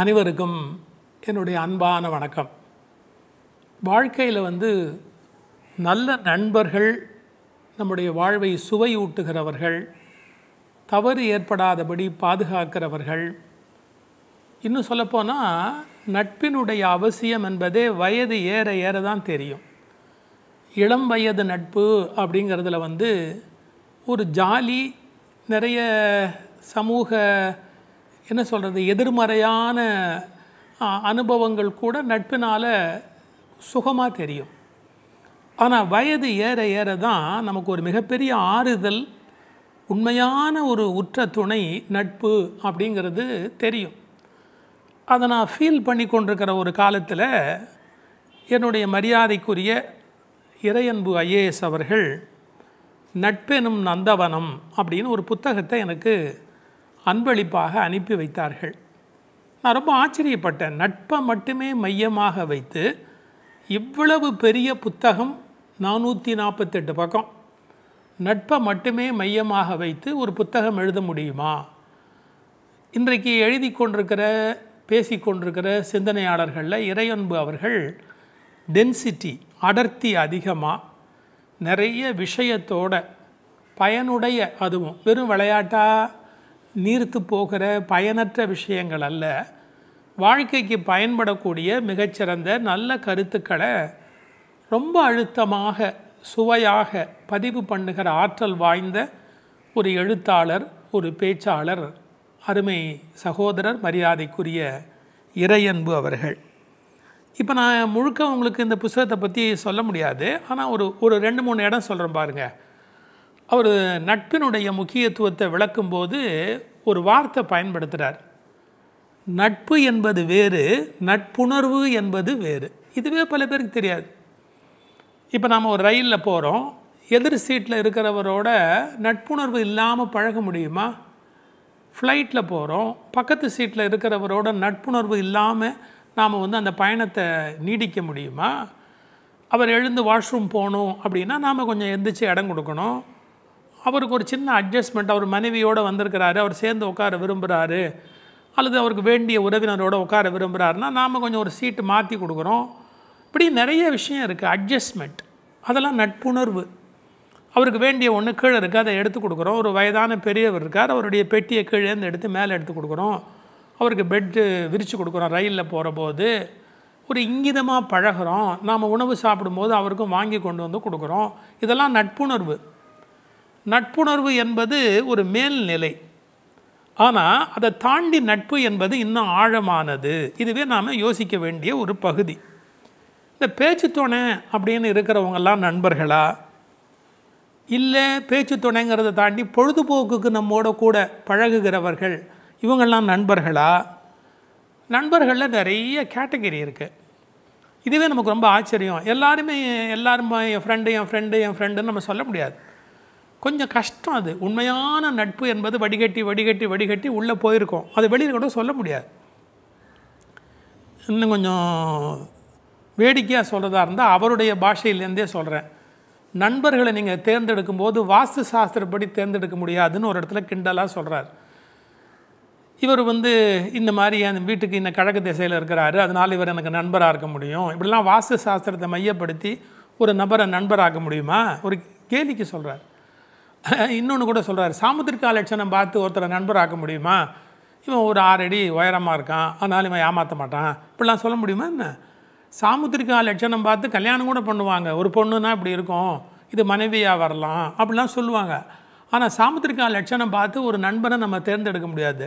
அனைவருக்கும் என்னுடைய அன்பான வணக்கம் வாழ்க்கையில் வந்து நல்ல நண்பர்கள் நம்முடைய வாழ்வை சுவையூட்டுகிறவர்கள் தவறு ஏற்படாதபடி பாதுகாக்கிறவர்கள் இன்னும் சொல்லப்போனால் நட்பினுடைய அவசியம் என்பதே வயது ஏற ஏற தான் தெரியும் இளம் வயது நட்பு அப்படிங்கிறதுல வந்து ஒரு ஜாலி நிறைய சமூக என்ன சொல்கிறது எதிர்மறையான அனுபவங்கள் கூட நட்பினால் சுகமாக தெரியும் ஆனால் வயது ஏற ஏற தான் நமக்கு ஒரு மிகப்பெரிய ஆறுதல் உண்மையான ஒரு உற்ற துணை நட்பு அப்படிங்கிறது தெரியும் அதை நான் ஃபீல் பண்ணி கொண்டிருக்கிற ஒரு காலத்தில் என்னுடைய மரியாதைக்குரிய இறையன்பு ஐஏஎஸ் அவர்கள் நட்பெனும் நந்தவனம் அப்படின்னு ஒரு புத்தகத்தை எனக்கு அன்பளிப்பாக அனுப்பி வைத்தார்கள் நான் ரொம்ப ஆச்சரியப்பட்டேன் நட்பை மட்டுமே மையமாக வைத்து இவ்வளவு பெரிய புத்தகம் நானூற்றி நாற்பத்தெட்டு பக்கம் நட்பை மட்டுமே மையமாக வைத்து ஒரு புத்தகம் எழுத முடியுமா இன்றைக்கு எழுதி கொண்டிருக்கிற பேசி கொண்டிருக்கிற சிந்தனையாளர்களில் இறையன்பு அவர்கள் டென்சிட்டி அடர்த்தி அதிகமாக நிறைய விஷயத்தோட பயனுடைய அதுவும் வெறும் விளையாட்டாக நீர்த்து போகிற பயனற்ற விஷயங்கள் அல்ல வாழ்க்கைக்கு பயன்படக்கூடிய மிகச்சிறந்த நல்ல கருத்துக்களை ரொம்ப அழுத்தமாக சுவையாக பதிவு பண்ணுகிற ஆற்றல் வாய்ந்த ஒரு எழுத்தாளர் ஒரு பேச்சாளர் அருமை சகோதரர் மரியாதைக்குரிய இறையன்பு அவர்கள் இப்போ நான் முழுக்க உங்களுக்கு இந்த புஸ்தகத்தை பற்றி சொல்ல முடியாது ஆனால் ஒரு ஒரு ரெண்டு மூணு இடம் சொல்கிறேன் பாருங்கள் அவர் நட்பினுடைய முக்கியத்துவத்தை விளக்கும்போது ஒரு வார்த்தை பயன்படுத்துகிறார் நட்பு என்பது வேறு நட்புணர்வு என்பது வேறு இதுவே பல பேருக்கு தெரியாது இப்போ நாம் ஒரு ரயிலில் போகிறோம் எதிர் சீட்டில் இருக்கிறவரோட நட்புணர்வு இல்லாமல் பழக முடியுமா ஃப்ளைட்டில் போகிறோம் பக்கத்து சீட்டில் இருக்கிறவரோட நட்புணர்வு இல்லாமல் நாம் வந்து அந்த பயணத்தை நீடிக்க முடியுமா அவர் எழுந்து வாஷ்ரூம் போகணும் அப்படின்னா நாம் கொஞ்சம் எந்திரிச்சு இடம் கொடுக்கணும் அவருக்கு ஒரு சின்ன அட்ஜஸ்ட்மெண்ட் அவர் மனைவியோடு வந்திருக்கிறாரு அவர் சேர்ந்து உட்கார விரும்புகிறாரு அல்லது அவருக்கு வேண்டிய உறவினரோடு உட்கார விரும்புகிறாருன்னா நாம் கொஞ்சம் ஒரு சீட்டு மாற்றி கொடுக்குறோம் இப்படி நிறைய விஷயம் இருக்குது அட்ஜஸ்ட்மெண்ட் அதெல்லாம் நட்புணர்வு அவருக்கு வேண்டிய ஒன்று கீழே இருக்குது அதை எடுத்து கொடுக்குறோம் ஒரு வயதான பெரியவர் இருக்கார் அவருடைய பெட்டியை கீழேருந்து எடுத்து மேலே எடுத்து கொடுக்குறோம் அவருக்கு பெட்டு விரித்து கொடுக்குறோம் ரயிலில் போகிற போது ஒரு இங்கிதமாக பழகிறோம் நாம் உணவு சாப்பிடும்போது அவருக்கும் வாங்கி கொண்டு வந்து கொடுக்குறோம் இதெல்லாம் நட்புணர்வு நட்புணர்வு என்பது ஒரு மேல்நிலை ஆனால் அதை தாண்டி நட்பு என்பது இன்னும் ஆழமானது இதுவே நாம் யோசிக்க வேண்டிய ஒரு பகுதி இந்த பேச்சு துணை அப்படின்னு இருக்கிறவங்கெல்லாம் நண்பர்களா இல்லை பேச்சு துணைங்கிறத தாண்டி பொழுதுபோக்குக்கு நம்மோட கூட பழகுகிறவர்கள் இவங்கெல்லாம் நண்பர்களா நண்பர்களில் நிறைய கேட்டகரி இருக்குது இதுவே நமக்கு ரொம்ப ஆச்சரியம் எல்லாருமே எல்லாருமே என் ஃப்ரெண்டு என் ஃப்ரெண்டு என் ஃப்ரெண்டுன்னு நம்ம சொல்ல முடியாது கொஞ்சம் கஷ்டம் அது உண்மையான நட்பு என்பது வடிகட்டி வடிகட்டி வடிகட்டி உள்ளே போயிருக்கோம் அது வெளியில் கூட சொல்ல முடியாது இன்னும் கொஞ்சம் வேடிக்கையாக சொல்கிறதா இருந்தால் அவருடைய பாஷையிலேருந்தே சொல்கிறேன் நண்பர்களை நீங்கள் தேர்ந்தெடுக்கும் போது வாஸ்து சாஸ்திரப்படி தேர்ந்தெடுக்க முடியாதுன்னு ஒரு இடத்துல கிண்டலாக சொல்கிறார் இவர் வந்து இந்த மாதிரி என் வீட்டுக்கு இந்த கிழக்கு திசையில் இருக்கிறாரு அதனால் இவர் எனக்கு நண்பராக இருக்க முடியும் இப்படிலாம் வாஸ்து சாஸ்திரத்தை மையப்படுத்தி ஒரு நபரை நண்பராக முடியுமா ஒரு கேலிக்கு சொல்கிறார் இன்னொன்று கூட சொல்கிறார் சாமுத்திரிக்கா லட்சணம் பார்த்து ஒருத்தரை நண்பராக்க முடியுமா இவன் ஒரு ஆறடி உயரமாக இருக்கான் அதனால் இவன் ஏமாற்ற மாட்டான் இப்படிலாம் சொல்ல முடியுமா என்ன சாமுத்திரிக்கா லட்சணம் பார்த்து கல்யாணம் கூட பண்ணுவாங்க ஒரு பொண்ணுன்னா இப்படி இருக்கும் இது மனைவியாக வரலாம் அப்படிலாம் சொல்லுவாங்க ஆனால் சாமுத்திரிக்கா லட்சணம் பார்த்து ஒரு நண்பனை நம்ம தேர்ந்தெடுக்க முடியாது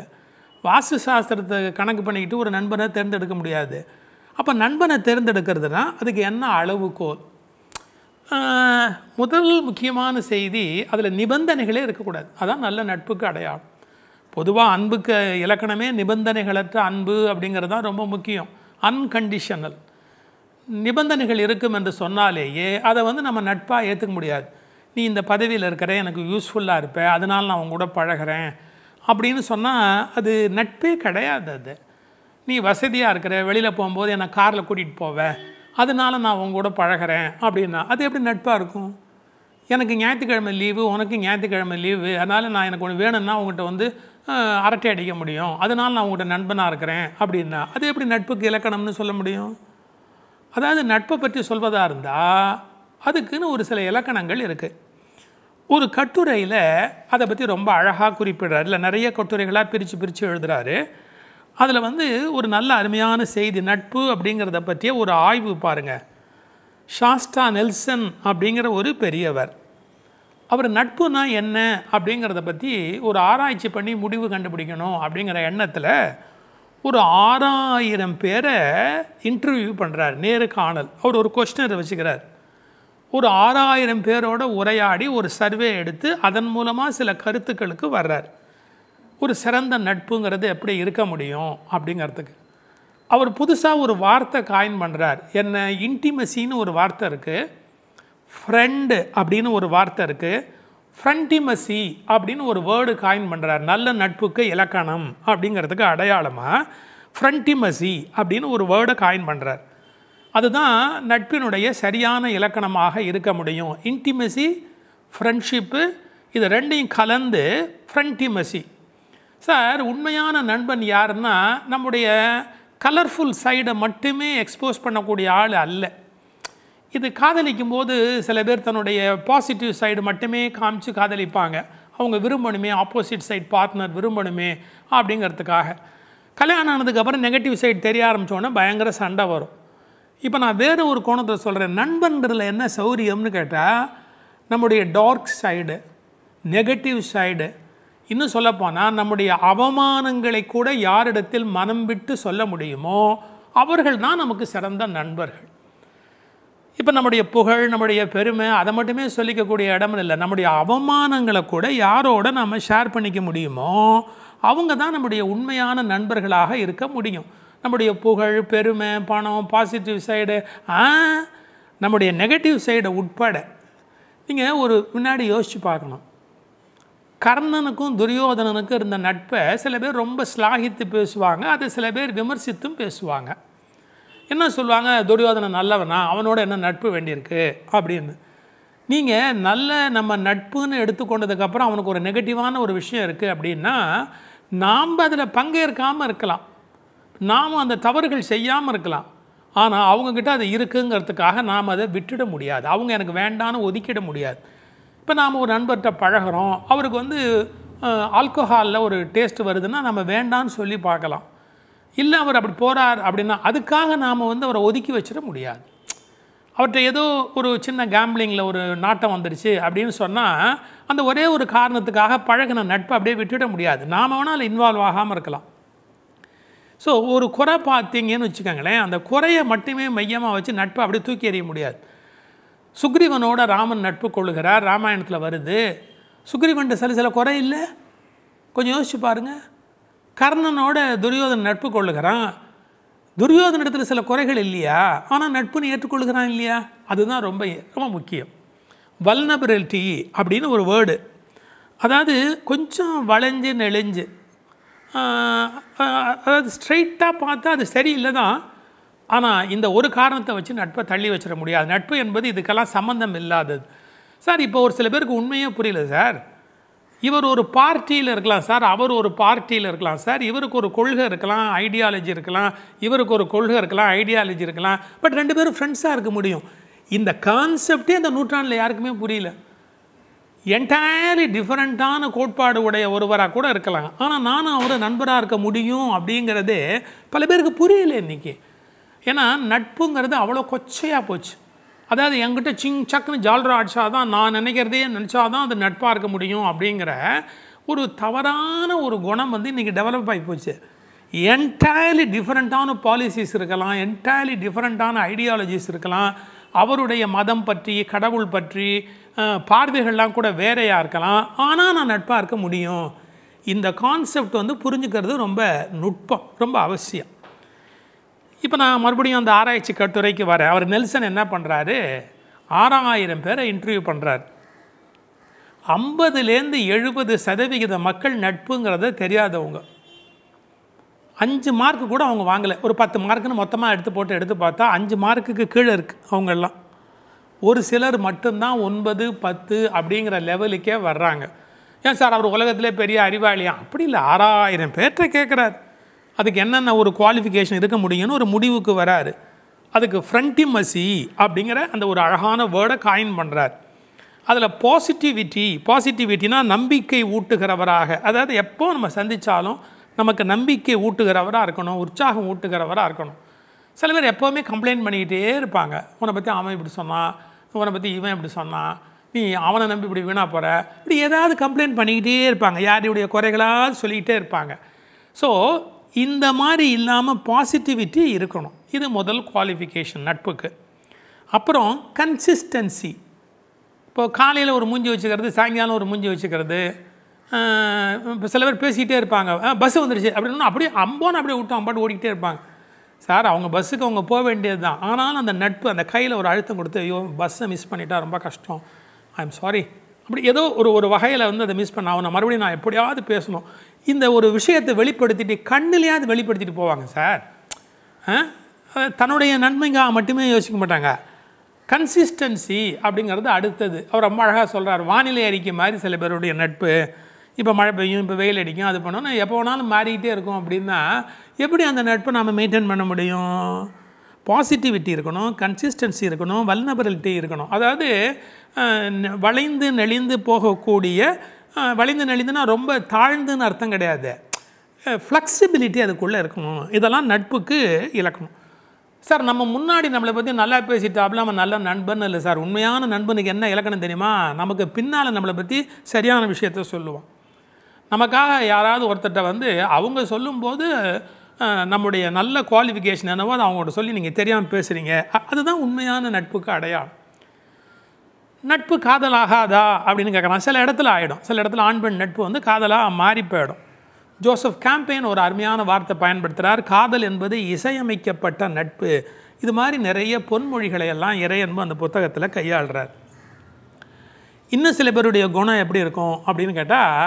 வாஸ்து சாஸ்திரத்தை கணக்கு பண்ணிக்கிட்டு ஒரு நண்பனை தேர்ந்தெடுக்க முடியாது அப்போ நண்பனை தேர்ந்தெடுக்கிறதுனா அதுக்கு என்ன அளவுக்கோல் முதல் முக்கியமான செய்தி அதில் நிபந்தனைகளே இருக்கக்கூடாது அதான் நல்ல நட்புக்கு அடையாளம் பொதுவாக அன்புக்கு இலக்கணமே நிபந்தனைகளற்ற அன்பு அப்படிங்கிறது தான் ரொம்ப முக்கியம் அன்கண்டிஷனல் நிபந்தனைகள் இருக்கும் என்று சொன்னாலேயே அதை வந்து நம்ம நட்பாக ஏற்றுக்க முடியாது நீ இந்த பதவியில் இருக்கிற எனக்கு யூஸ்ஃபுல்லாக இருப்பேன் அதனால் நான் உங்க கூட பழகிறேன் அப்படின்னு சொன்னால் அது நட்பே கிடையாது அது நீ வசதியாக இருக்கிற வெளியில் போகும்போது என்னை காரில் கூட்டிகிட்டு போவேன் அதனால் நான் அவங்க கூட பழகிறேன் அப்படின்னா அது எப்படி நட்பாக இருக்கும் எனக்கு ஞாயிற்றுக்கிழமை லீவு உனக்கு ஞாயிற்றுக்கிழமை லீவு அதனால் நான் எனக்கு ஒன்று வேணும்னா உங்கள்கிட்ட வந்து அரட்டை அடிக்க முடியும் அதனால் நான் உங்கள்கிட்ட நண்பனாக இருக்கிறேன் அப்படின்னா அது எப்படி நட்புக்கு இலக்கணம்னு சொல்ல முடியும் அதாவது நட்பை பற்றி சொல்வதாக இருந்தால் அதுக்குன்னு ஒரு சில இலக்கணங்கள் இருக்குது ஒரு கட்டுரையில் அதை பற்றி ரொம்ப அழகாக குறிப்பிடுறாரு இல்லை நிறைய கட்டுரைகளாக பிரித்து பிரித்து எழுதுகிறாரு அதில் வந்து ஒரு நல்ல அருமையான செய்தி நட்பு அப்படிங்கிறத பற்றிய ஒரு ஆய்வு பாருங்கள் ஷாஸ்டா நெல்சன் அப்படிங்கிற ஒரு பெரியவர் அவர் நட்புனா என்ன அப்படிங்கிறத பற்றி ஒரு ஆராய்ச்சி பண்ணி முடிவு கண்டுபிடிக்கணும் அப்படிங்கிற எண்ணத்தில் ஒரு ஆறாயிரம் பேரை இன்டர்வியூ பண்ணுறார் நேரு காணல் அவர் ஒரு கொஸ்டினரை வச்சுக்கிறார் ஒரு ஆறாயிரம் பேரோட உரையாடி ஒரு சர்வே எடுத்து அதன் மூலமாக சில கருத்துக்களுக்கு வர்றார் ஒரு சிறந்த நட்புங்கிறது எப்படி இருக்க முடியும் அப்படிங்கிறதுக்கு அவர் புதுசாக ஒரு வார்த்தை காயின் பண்ணுறார் என்ன இன்டிமசின்னு ஒரு வார்த்தை இருக்குது ஃப்ரெண்டு அப்படின்னு ஒரு வார்த்தை இருக்குது ஃப்ரண்டிமசி அப்படின்னு ஒரு வேர்டு காயின் பண்ணுறார் நல்ல நட்புக்கு இலக்கணம் அப்படிங்கிறதுக்கு அடையாளமாக ஃப்ரண்டிமசி அப்படின்னு ஒரு வேர்டை காயின் பண்ணுறார் அதுதான் நட்பினுடைய சரியான இலக்கணமாக இருக்க முடியும் இன்டிமசி ஃப்ரெண்ட்ஷிப்பு இது ரெண்டையும் கலந்து ஃப்ரண்டிமசி சார் உண்மையான நண்பன் யாருன்னா நம்முடைய கலர்ஃபுல் சைடை மட்டுமே எக்ஸ்போஸ் பண்ணக்கூடிய ஆள் அல்ல இது காதலிக்கும் போது சில பேர் தன்னுடைய பாசிட்டிவ் சைடு மட்டுமே காமிச்சு காதலிப்பாங்க அவங்க விரும்பணுமே ஆப்போசிட் சைட் பார்ட்னர் விரும்பணுமே அப்படிங்கிறதுக்காக கல்யாணம் ஆனதுக்கப்புறம் நெகட்டிவ் சைடு தெரிய ஆரம்பித்தோன்னே பயங்கர சண்டை வரும் இப்போ நான் வேறு ஒரு கோணத்தில் சொல்கிறேன் நண்பன்றதில் என்ன சௌரியம்னு கேட்டால் நம்முடைய டார்க் சைடு நெகட்டிவ் சைடு இன்னும் சொல்லப்போனால் நம்முடைய அவமானங்களை கூட யாரிடத்தில் மனம் விட்டு சொல்ல முடியுமோ அவர்கள் தான் நமக்கு சிறந்த நண்பர்கள் இப்போ நம்முடைய புகழ் நம்முடைய பெருமை அதை மட்டுமே சொல்லிக்கக்கூடிய இடம் இல்லை நம்முடைய அவமானங்களை கூட யாரோட நம்ம ஷேர் பண்ணிக்க முடியுமோ அவங்க தான் நம்முடைய உண்மையான நண்பர்களாக இருக்க முடியும் நம்முடைய புகழ் பெருமை பணம் பாசிட்டிவ் சைடு நம்முடைய நெகட்டிவ் சைடை உட்பட நீங்கள் ஒரு முன்னாடி யோசித்து பார்க்கணும் கர்ணனுக்கும் துரியோதனனுக்கும் இருந்த நட்பை சில பேர் ரொம்ப ஸ்லாகித்து பேசுவாங்க அதை சில பேர் விமர்சித்தும் பேசுவாங்க என்ன சொல்லுவாங்க துரியோதனன் நல்லவனா அவனோட என்ன நட்பு வேண்டியிருக்கு அப்படின்னு நீங்கள் நல்ல நம்ம நட்புன்னு எடுத்துக்கொண்டதுக்கப்புறம் அவனுக்கு ஒரு நெகட்டிவான ஒரு விஷயம் இருக்குது அப்படின்னா நாம் அதில் பங்கேற்காமல் இருக்கலாம் நாம் அந்த தவறுகள் செய்யாமல் இருக்கலாம் ஆனால் அவங்கக்கிட்ட அது இருக்குங்கிறதுக்காக நாம் அதை விட்டுட முடியாது அவங்க எனக்கு வேண்டான்னு ஒதுக்கிட முடியாது இப்போ நாம் ஒரு நண்பர்கிட்ட பழகிறோம் அவருக்கு வந்து ஆல்கோஹாலில் ஒரு டேஸ்ட் வருதுன்னா நம்ம வேண்டான்னு சொல்லி பார்க்கலாம் இல்லை அவர் அப்படி போகிறார் அப்படின்னா அதுக்காக நாம் வந்து அவரை ஒதுக்கி வச்சிட முடியாது அவர்கிட்ட ஏதோ ஒரு சின்ன கேம்பிளிங்கில் ஒரு நாட்டம் வந்துடுச்சு அப்படின்னு சொன்னால் அந்த ஒரே ஒரு காரணத்துக்காக பழகின நட்பை அப்படியே விட்டுவிட முடியாது நாம் வேணால் அதில் இன்வால்வ் ஆகாமல் இருக்கலாம் ஸோ ஒரு குறை பார்த்தீங்கன்னு வச்சுக்கோங்களேன் அந்த குறையை மட்டுமே மையமாக வச்சு நட்பை அப்படியே தூக்கி எறிய முடியாது சுக்ரீவனோட ராமன் நட்பு கொள்கிறார் ராமாயணத்தில் வருது சுக்ரீவன்ட்டு சில சில குறை இல்லை கொஞ்சம் யோசிச்சு பாருங்கள் கர்ணனோட துரியோதன் நட்பு கொள்ளுகிறான் துரியோதன இடத்துல சில குறைகள் இல்லையா ஆனால் நட்புன்னு ஏற்றுக்கொள்ளுகிறான் இல்லையா அதுதான் ரொம்ப ரொம்ப முக்கியம் வல்னபிலிட்டி அப்படின்னு ஒரு வேர்டு அதாவது கொஞ்சம் வளைஞ்சு நெளிஞ்சு அதாவது ஸ்ட்ரைட்டாக பார்த்தா அது சரியில்லை தான் ஆனால் இந்த ஒரு காரணத்தை வச்சு நட்பை தள்ளி வச்சிட முடியாது நட்பு என்பது இதுக்கெல்லாம் சம்மந்தம் இல்லாதது சார் இப்போ ஒரு சில பேருக்கு உண்மையே புரியல சார் இவர் ஒரு பார்ட்டியில் இருக்கலாம் சார் அவர் ஒரு பார்ட்டியில் இருக்கலாம் சார் இவருக்கு ஒரு கொள்கை இருக்கலாம் ஐடியாலஜி இருக்கலாம் இவருக்கு ஒரு கொள்கை இருக்கலாம் ஐடியாலஜி இருக்கலாம் பட் ரெண்டு பேரும் ஃப்ரெண்ட்ஸாக இருக்க முடியும் இந்த கான்செப்டே அந்த நூற்றாண்டில் யாருக்குமே புரியல என்டையர்லி டிஃப்ரெண்ட்டான கோட்பாடு உடைய ஒருவராக கூட இருக்கலாம் ஆனால் நானும் அவரை நண்பராக இருக்க முடியும் அப்படிங்கிறதே பல பேருக்கு புரியல இன்றைக்கி ஏன்னா நட்புங்கிறது அவ்வளோ கொச்சையாக போச்சு அதாவது என்கிட்ட சிங் சக்குன்னு ஜால்ரா அடித்தா தான் நான் நினைக்கிறதே நினச்சா தான் அது நட்பாக இருக்க முடியும் அப்படிங்கிற ஒரு தவறான ஒரு குணம் வந்து இன்றைக்கி டெவலப் ஆகி போச்சு என்டையர்லி டிஃப்ரெண்ட்டான பாலிசிஸ் இருக்கலாம் என்டையர்லி டிஃப்ரெண்ட்டான ஐடியாலஜிஸ் இருக்கலாம் அவருடைய மதம் பற்றி கடவுள் பற்றி பார்வைகள்லாம் கூட வேறையாக இருக்கலாம் ஆனால் நான் நட்பாக இருக்க முடியும் இந்த கான்செப்ட் வந்து புரிஞ்சுக்கிறது ரொம்ப நுட்பம் ரொம்ப அவசியம் இப்போ நான் மறுபடியும் அந்த ஆராய்ச்சி கட்டுரைக்கு வரேன் அவர் நெல்சன் என்ன பண்ணுறாரு ஆறாயிரம் பேரை இன்டர்வியூ பண்ணுறார் ஐம்பதுலேருந்து எழுபது சதவிகித மக்கள் நட்புங்கிறத தெரியாதவங்க அஞ்சு மார்க்கு கூட அவங்க வாங்கலை ஒரு பத்து மார்க்குன்னு மொத்தமாக எடுத்து போட்டு எடுத்து பார்த்தா அஞ்சு மார்க்குக்கு கீழே இருக்குது அவங்கெல்லாம் ஒரு சிலர் மட்டும்தான் ஒன்பது பத்து அப்படிங்கிற லெவலுக்கே வர்றாங்க ஏன் சார் அவர் உலகத்திலே பெரிய அறிவாளியா அப்படி இல்லை ஆறாயிரம் பேர்கிட்ட கேட்குறாரு அதுக்கு என்னென்ன ஒரு குவாலிஃபிகேஷன் இருக்க முடியும்னு ஒரு முடிவுக்கு வராரு அதுக்கு ஃப்ரண்டிமசி அப்படிங்கிற அந்த ஒரு அழகான வேர்டை காயின் பண்ணுறார் அதில் பாசிட்டிவிட்டி பாசிட்டிவிட்டினா நம்பிக்கை ஊட்டுகிறவராக அதாவது எப்போ நம்ம சந்தித்தாலும் நமக்கு நம்பிக்கை ஊட்டுகிறவராக இருக்கணும் உற்சாகம் ஊட்டுகிறவராக இருக்கணும் சில பேர் எப்போவுமே கம்ப்ளைண்ட் பண்ணிக்கிட்டே இருப்பாங்க உன்னை பற்றி அவன் இப்படி சொன்னான் உன்னை பற்றி இவன் இப்படி சொன்னான் நீ அவனை நம்பி இப்படி வீணாக போகிற இப்படி ஏதாவது கம்ப்ளைண்ட் பண்ணிக்கிட்டே இருப்பாங்க யாரையுடைய குறைகளாக சொல்லிக்கிட்டே இருப்பாங்க ஸோ இந்த மாதிரி இல்லாமல் பாசிட்டிவிட்டி இருக்கணும் இது முதல் குவாலிஃபிகேஷன் நட்புக்கு அப்புறம் கன்சிஸ்டன்சி இப்போது காலையில் ஒரு மூஞ்சி வச்சுக்கிறது சாயங்காலம் ஒரு மூஞ்சி வச்சுக்கிறது இப்போ சில பேர் பேசிக்கிட்டே இருப்பாங்க பஸ் வந்துடுச்சு அப்படின்னு அப்படியே அம்போன்னு அப்படியே விட்டு அம்பாட்டு ஓடிக்கிட்டே இருப்பாங்க சார் அவங்க பஸ்ஸுக்கு அவங்க போக வேண்டியது தான் ஆனாலும் அந்த நட்பு அந்த கையில் ஒரு அழுத்தம் கொடுத்து ஐயோ பஸ்ஸை மிஸ் பண்ணிட்டா ரொம்ப கஷ்டம் ஐ எம் சாரி அப்படி ஏதோ ஒரு ஒரு வகையில் வந்து அதை மிஸ் பண்ண ஆகணும் மறுபடியும் நான் எப்படியாவது பேசணும் இந்த ஒரு விஷயத்தை வெளிப்படுத்திட்டு கண்ணிலேயாவது வெளிப்படுத்திட்டு போவாங்க சார் தன்னுடைய நன்மைக்காக மட்டுமே யோசிக்க மாட்டாங்க கன்சிஸ்டன்சி அப்படிங்கிறது அடுத்தது அவர் ரொம்ப அழகாக சொல்கிறார் வானிலை அறிக்கை மாதிரி சில பேருடைய நட்பு இப்போ மழை பெய்யும் இப்போ வெயில் அடிக்கும் அது பண்ணோன்னா எப்போ வேணாலும் மாறிக்கிட்டே இருக்கும் அப்படின்னா எப்படி அந்த நட்பை நாம் மெயின்டைன் பண்ண முடியும் பாசிட்டிவிட்டி இருக்கணும் கன்சிஸ்டன்சி இருக்கணும் வல்னபரிலிட்டி இருக்கணும் அதாவது வளைந்து நெளிந்து போகக்கூடிய வளைந்து நெளிந்துனா ரொம்ப தாழ்ந்துன்னு அர்த்தம் கிடையாது ஃப்ளெக்சிபிலிட்டி அதுக்குள்ளே இருக்கணும் இதெல்லாம் நட்புக்கு இலக்கணும் சார் நம்ம முன்னாடி நம்மளை பற்றி நல்லா பேசிட்டாப்புல நம்ம நல்ல நண்பன் இல்லை சார் உண்மையான நண்பனுக்கு என்ன இலக்கணம் தெரியுமா நமக்கு பின்னால் நம்மளை பற்றி சரியான விஷயத்த சொல்லுவோம் நமக்காக யாராவது ஒருத்தர்கிட்ட வந்து அவங்க சொல்லும்போது நம்முடைய நல்ல குவாலிஃபிகேஷன் என்னவோ அதை அவங்கள்ட்ட சொல்லி நீங்கள் தெரியாமல் பேசுகிறீங்க அதுதான் உண்மையான நட்புக்கு அடையாளம் நட்பு காதலாகாதா அப்படின்னு கேட்குறாங்க சில இடத்துல ஆகிடும் சில இடத்துல ஆண் பெண் நட்பு வந்து காதலாக மாறி போயிடும் ஜோசப் கேம்பெயின் ஒரு அருமையான வார்த்தை பயன்படுத்துகிறார் காதல் என்பது இசையமைக்கப்பட்ட நட்பு இது மாதிரி நிறைய பொன்மொழிகளை எல்லாம் இறையன்பு அந்த புத்தகத்தில் கையாளுறார் இன்னும் சில பேருடைய குணம் எப்படி இருக்கும் அப்படின்னு கேட்டால்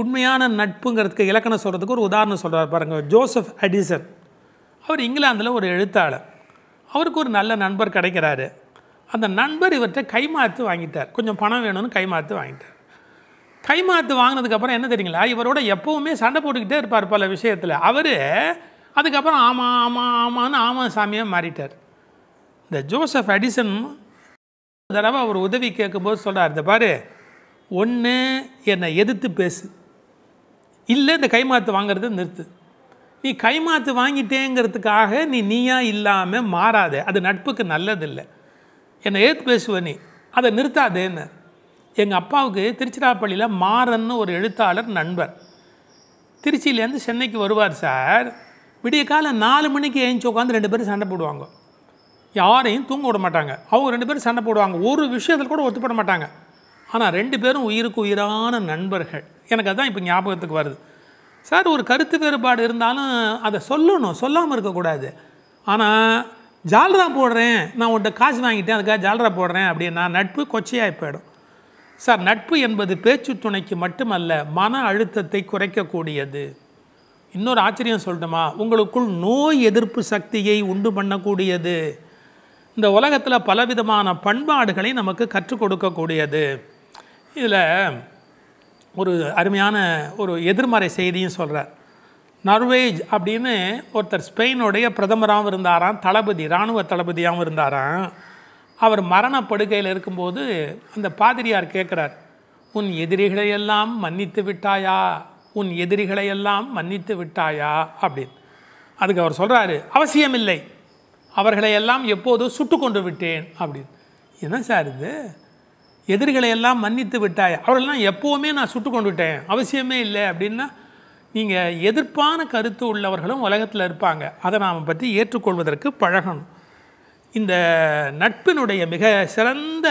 உண்மையான நட்புங்கிறதுக்கு இலக்கணம் சொல்கிறதுக்கு ஒரு உதாரணம் சொல்கிறார் பாருங்கள் ஜோசப் அடிசன் அவர் இங்கிலாந்தில் ஒரு எழுத்தாளர் அவருக்கு ஒரு நல்ல நண்பர் கிடைக்கிறாரு அந்த நண்பர் இவர்கிட்ட கைமாற்று வாங்கிட்டார் கொஞ்சம் பணம் வேணும்னு கைமாற்று வாங்கிட்டார் கைமாற்று வாங்கினதுக்கப்புறம் என்ன தெரியுங்களா இவரோட எப்போவுமே சண்டை போட்டுக்கிட்டே இருப்பார் பல விஷயத்தில் அவர் அதுக்கப்புறம் ஆமாம் ஆமாம் ஆமான்னு ஆமாம் சாமியாக மாறிட்டார் இந்த ஜோசப் அடிசன் தடவை அவர் உதவி கேட்கும்போது சொல்கிறார் இந்த பாரு ஒன்று என்னை எதிர்த்து பேசு இல்லை இந்த கைமாத்து வாங்கிறத நிறுத்து நீ கைமாத்து வாங்கிட்டேங்கிறதுக்காக நீ நீயா இல்லாமல் மாறாத அது நட்புக்கு நல்லதில்லை என்னை ஏற்று பேசுவ நீ அதை நிறுத்தாதேன்னு எங்கள் அப்பாவுக்கு திருச்சிராப்பள்ளியில் மாறன்னு ஒரு எழுத்தாளர் நண்பர் திருச்சியிலேருந்து சென்னைக்கு வருவார் சார் விடிய காலம் நாலு மணிக்கு ஏஞ்சி உட்காந்து ரெண்டு பேரும் சண்டை போடுவாங்க யாரையும் தூங்க விட மாட்டாங்க அவங்க ரெண்டு பேரும் சண்டை போடுவாங்க ஒரு விஷயத்தில் கூட ஒத்துப்பட மாட்டாங்க ஆனால் ரெண்டு பேரும் உயிருக்கு உயிரான நண்பர்கள் எனக்கு அதுதான் இப்போ ஞாபகத்துக்கு வருது சார் ஒரு கருத்து வேறுபாடு இருந்தாலும் அதை சொல்லணும் சொல்லாமல் இருக்கக்கூடாது ஆனால் ஜால்ரா போடுறேன் நான் உன்ட்ட காசு வாங்கிட்டேன் அதுக்காக ஜால்ரா போடுறேன் அப்படின்னா நட்பு கொச்சையாக போயிடும் சார் நட்பு என்பது பேச்சு துணைக்கு மட்டுமல்ல மன அழுத்தத்தை குறைக்கக்கூடியது இன்னொரு ஆச்சரியம் சொல்லட்டுமா உங்களுக்குள் நோய் எதிர்ப்பு சக்தியை உண்டு பண்ணக்கூடியது இந்த உலகத்தில் பலவிதமான பண்பாடுகளை நமக்கு கற்றுக் கொடுக்கக்கூடியது இதில் ஒரு அருமையான ஒரு எதிர்மறை செய்தியும் சொல்கிறார் நர்வேஜ் அப்படின்னு ஒருத்தர் ஸ்பெயினுடைய பிரதமராகவும் இருந்தாராம் தளபதி இராணுவ தளபதியாகவும் இருந்தாராம் அவர் மரணப்படுகையில் இருக்கும்போது அந்த பாதிரியார் கேட்குறார் உன் எதிரிகளையெல்லாம் மன்னித்து விட்டாயா உன் எதிரிகளையெல்லாம் மன்னித்து விட்டாயா அப்படின்னு அதுக்கு அவர் சொல்கிறாரு அவசியமில்லை அவர்களையெல்லாம் எப்போதும் சுட்டு கொண்டு விட்டேன் அப்படின்னு என்ன சார் இது எதிரிகளை எல்லாம் மன்னித்து விட்டாய் அவரெல்லாம் எப்போவுமே நான் சுட்டு கொண்டு விட்டேன் அவசியமே இல்லை அப்படின்னா நீங்கள் எதிர்ப்பான கருத்து உள்ளவர்களும் உலகத்தில் இருப்பாங்க அதை நாம் பற்றி ஏற்றுக்கொள்வதற்கு பழகணும் இந்த நட்பினுடைய மிக சிறந்த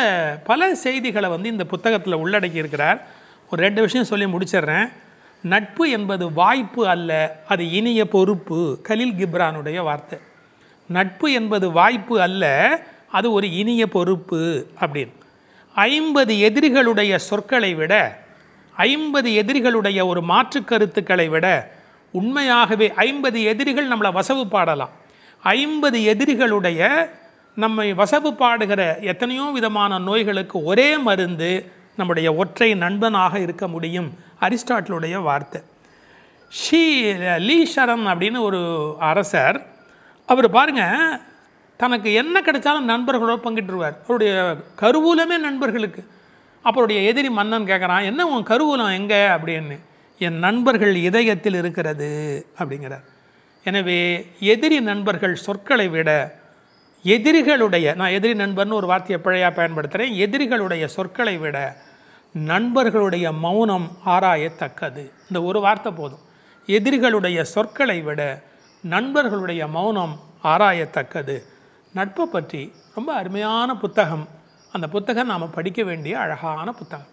பல செய்திகளை வந்து இந்த புத்தகத்தில் உள்ளடக்கி இருக்கிறார் ஒரு ரெண்டு விஷயம் சொல்லி முடிச்சிடுறேன் நட்பு என்பது வாய்ப்பு அல்ல அது இனிய பொறுப்பு கலில் கிப்ரானுடைய வார்த்தை நட்பு என்பது வாய்ப்பு அல்ல அது ஒரு இனிய பொறுப்பு அப்படின்னு ஐம்பது எதிரிகளுடைய சொற்களை விட ஐம்பது எதிரிகளுடைய ஒரு மாற்று கருத்துக்களை விட உண்மையாகவே ஐம்பது எதிரிகள் நம்மளை வசவு பாடலாம் ஐம்பது எதிரிகளுடைய நம்மை வசவு பாடுகிற எத்தனையோ விதமான நோய்களுக்கு ஒரே மருந்து நம்முடைய ஒற்றை நண்பனாக இருக்க முடியும் அரிஸ்டாட்டிலுடைய வார்த்தை ஷீ லீ ஷரன் அப்படின்னு ஒரு அரசர் அவர் பாருங்கள் தனக்கு என்ன கிடைச்சாலும் நண்பர்களோட பங்கிட்டுருவார் அவருடைய கருவூலமே நண்பர்களுக்கு அப்பருடைய எதிரி மன்னன் கேட்குறான் என்ன உன் கருவூலம் எங்கே அப்படின்னு என் நண்பர்கள் இதயத்தில் இருக்கிறது அப்படிங்கிறார் எனவே எதிரி நண்பர்கள் சொற்களை விட எதிரிகளுடைய நான் எதிரி நண்பர்னு ஒரு வார்த்தையை பிழையாக பயன்படுத்துகிறேன் எதிரிகளுடைய சொற்களை விட நண்பர்களுடைய மௌனம் ஆராயத்தக்கது இந்த ஒரு வார்த்தை போதும் எதிரிகளுடைய சொற்களை விட நண்பர்களுடைய மௌனம் ஆராயத்தக்கது நட்பை பற்றி ரொம்ப அருமையான புத்தகம் அந்த புத்தகம் நாம் படிக்க வேண்டிய அழகான புத்தகம்